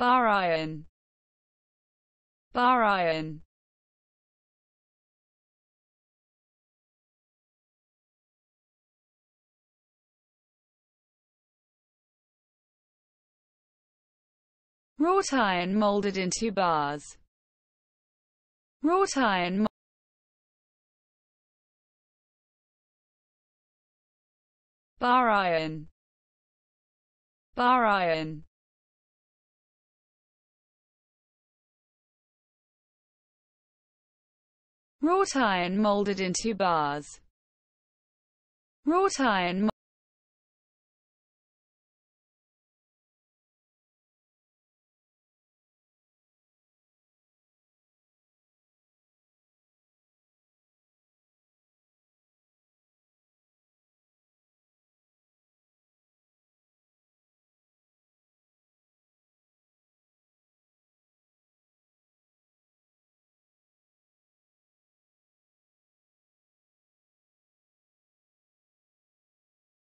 bar iron bar iron wrought iron molded into bars wrought iron bar iron bar iron wrought iron molded into bars, wrought iron